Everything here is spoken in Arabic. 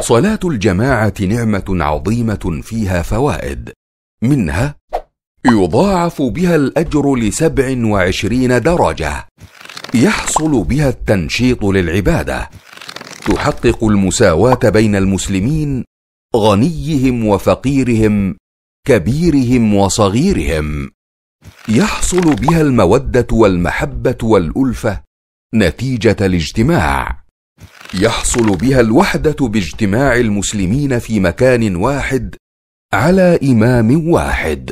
صلاه الجماعه نعمه عظيمه فيها فوائد منها يضاعف بها الاجر لسبع وعشرين درجه يحصل بها التنشيط للعباده تحقق المساواه بين المسلمين غنيهم وفقيرهم كبيرهم وصغيرهم يحصل بها الموده والمحبه والالفه نتيجه الاجتماع يحصل بها الوحده باجتماع المسلمين في مكان واحد على امام واحد